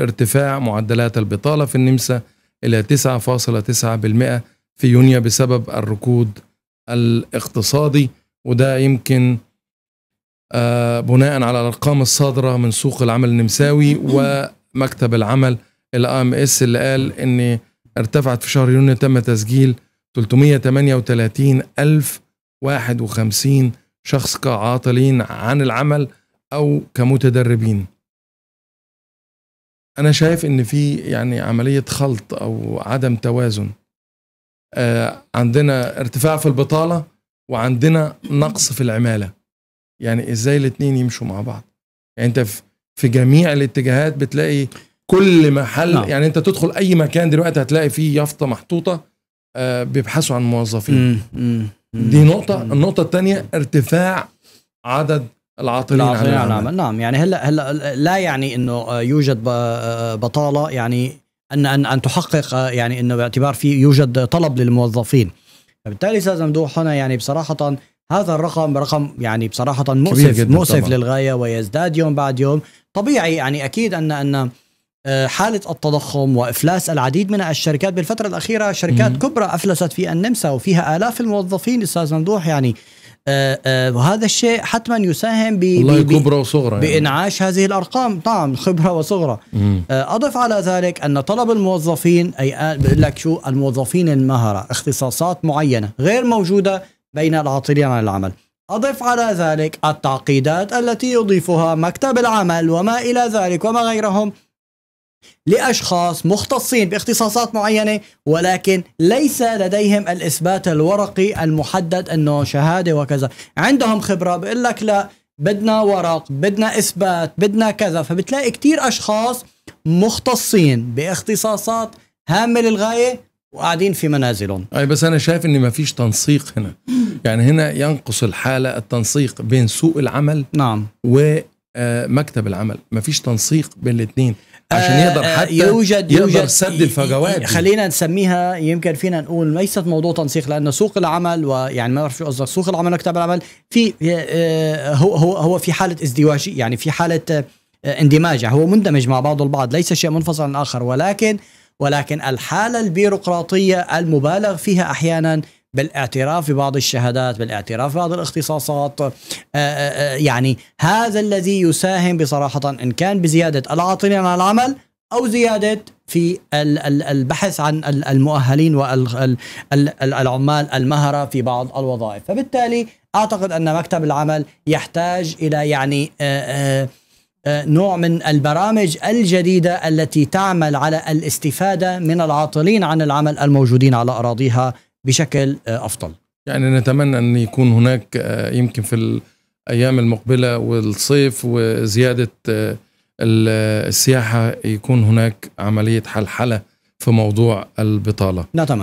ارتفاع معدلات البطالة في النمسا إلى 9.9% في يونيو بسبب الركود الاقتصادي وده يمكن آه، بناء على الأرقام الصادرة من سوق العمل النمساوي ومكتب العمل الـ ام اس اللي قال ان ارتفعت في شهر يونيو تم تسجيل 338 ألف 51 شخص كعاطلين عن العمل أو كمتدربين انا شايف ان في يعني عمليه خلط او عدم توازن آه، عندنا ارتفاع في البطاله وعندنا نقص في العماله يعني ازاي الاثنين يمشوا مع بعض يعني انت في جميع الاتجاهات بتلاقي كل محل نعم. يعني انت تدخل اي مكان دلوقتي هتلاقي فيه يافطه محطوطه آه، بيبحثوا عن موظفين دي نقطه النقطه الثانيه ارتفاع عدد العاطلين, العاطلين عن العمل نعم يعني هلا هلا لا يعني انه يوجد بطاله يعني ان ان ان تحقق يعني انه باعتبار في يوجد طلب للموظفين فبالتالي استاذ ممدوح هنا يعني بصراحه هذا الرقم رقم يعني بصراحه مؤسف مؤسف للغايه ويزداد يوم بعد يوم طبيعي يعني اكيد ان ان آه، حالة التضخم وإفلاس العديد من الشركات بالفترة الأخيرة شركات م- كبرى أفلست في النمسا وفيها آلاف الموظفين أستاذ ممدوح يعني آه، آه، وهذا الشيء حتما يساهم ب كبرى وصغرى يعني. بانعاش هذه الارقام طبعا نعم، خبره وصغرى آه، اضف على ذلك ان طلب الموظفين اي بقول لك شو الموظفين المهره اختصاصات معينه غير موجوده بين العاطلين عن العمل أضف على ذلك التعقيدات التي يضيفها مكتب العمل وما إلى ذلك وما غيرهم لأشخاص مختصين باختصاصات معينة ولكن ليس لديهم الإثبات الورقي المحدد أنه شهادة وكذا عندهم خبرة بقول لك لا بدنا ورق بدنا إثبات بدنا كذا فبتلاقي كتير أشخاص مختصين باختصاصات هامة للغاية وقاعدين في منازلهم اي بس انا شايف اني ما فيش تنسيق هنا يعني هنا ينقص الحاله التنسيق بين سوق العمل نعم ومكتب آه، العمل ما فيش تنسيق بين الاثنين عشان آه، يقدر آه، حتى يوجد يقدر يوجد سد الفجوات خلينا نسميها يمكن فينا نقول ليست موضوع تنسيق لان سوق العمل ويعني ما بعرف شو قصدك سوق العمل وكتاب العمل في آه، هو هو هو في حاله ازدواجي يعني في حاله اندماج يعني هو مندمج مع بعضه البعض ليس شيء منفصل عن الاخر ولكن ولكن الحاله البيروقراطيه المبالغ فيها احيانا بالاعتراف ببعض الشهادات بالاعتراف ببعض الاختصاصات آه، آه، آه، يعني هذا الذي يساهم بصراحة إن كان بزيادة العاطلين عن العمل أو زيادة في البحث عن المؤهلين والعمال المهرة في بعض الوظائف فبالتالي أعتقد أن مكتب العمل يحتاج إلى يعني نوع من البرامج الجديدة التي تعمل على الاستفادة من العاطلين عن العمل الموجودين على أراضيها بشكل آه، افضل يعني نتمنى ان يكون هناك آه، يمكن في الايام المقبله والصيف وزياده آه، السياحه يكون هناك عمليه حلحله في موضوع البطاله نتمنى